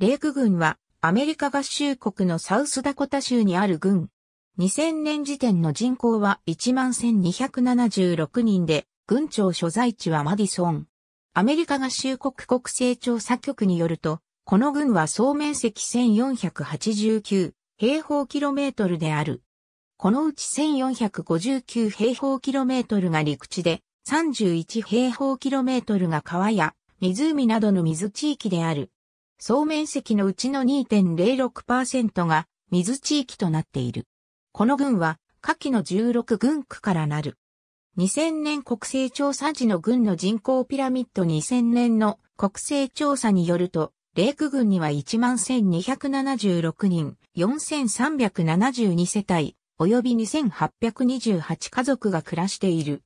レーク軍はアメリカ合衆国のサウスダコタ州にある軍。2000年時点の人口は11,276人で、郡庁所在地はマディソン。アメリカ合衆国国勢調査局によると、この軍は総面積1489平方キロメートルである。このうち1459平方キロメートルが陸地で、31平方キロメートルが川や湖などの水地域である。総面積のうちの2.06%が水地域となっている。この郡は下記の16郡区からなる。2000年国勢調査時の郡の人口ピラミッド2000年の国勢調査によると、レイク郡には11,276人、4,372世帯、及び2,828家族が暮らしている。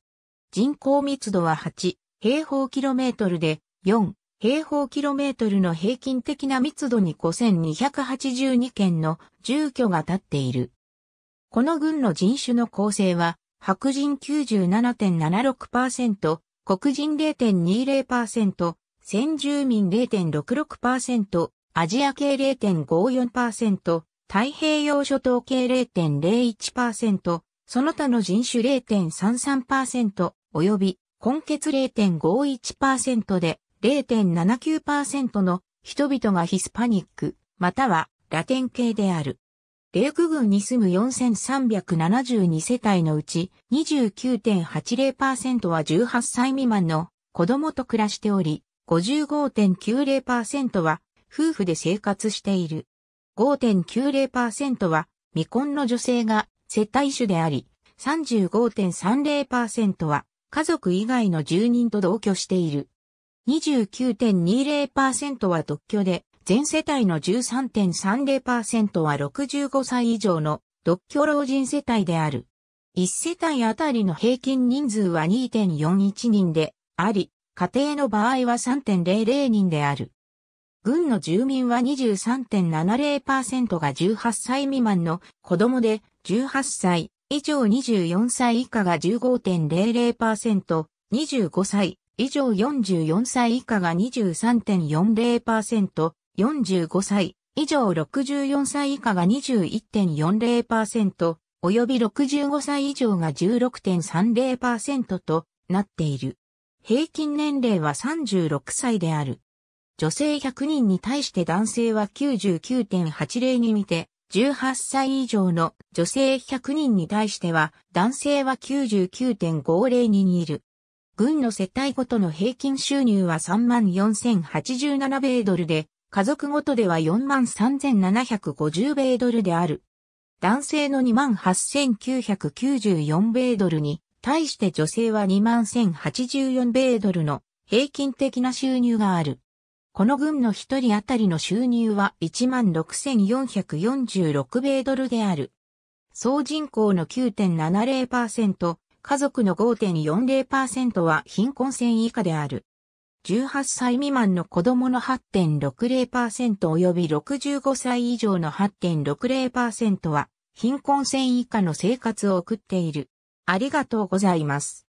人口密度は8平方キロメートルで4平方キロメートルの平均的な密度に5282件の住居が建っている。この郡の人種の構成は、白人97.76%、黒人0.20%、先住民0.66%、アジア系0.54%、太平洋諸島系0.01%、その他の人種0.33%、及び、根血0.51%で、0.79%の人々がヒスパニック、またはラテン系である。レーク群に住む4372世帯のうち29.80%は18歳未満の子供と暮らしており、55.90%は夫婦で生活している。5.90%は未婚の女性が接待主であり、35.30%は家族以外の住人と同居している。29.20%は独居で、全世帯の13.30%は65歳以上の独居老人世帯である。1世帯あたりの平均人数は2.41人であり、家庭の場合は3.00人である。軍の住民は23.70%が18歳未満の子供で、18歳以上24歳以下が15.00%、25歳以上44歳以下が23.40%、45歳以上64歳以下が21.40%、及び65歳以上が16.30%となっている。平均年齢は36歳である。女性100人に対して男性は99.80に見て、18歳以上の女性100人に対しては男性は99.50に似る。軍の世帯ごとの平均収入は34,087米ドルで、家族ごとでは43,750米ドルである。男性の28,994米ドルに、対して女性は21,084米ドルの平均的な収入がある。この軍の一人当たりの収入は16,446米ドルである。総人口の9.70%、家族の5.40%は貧困線以下である。18歳未満の子供の8.60%及び65歳以上の8.60%は貧困線以下の生活を送っている。ありがとうございます。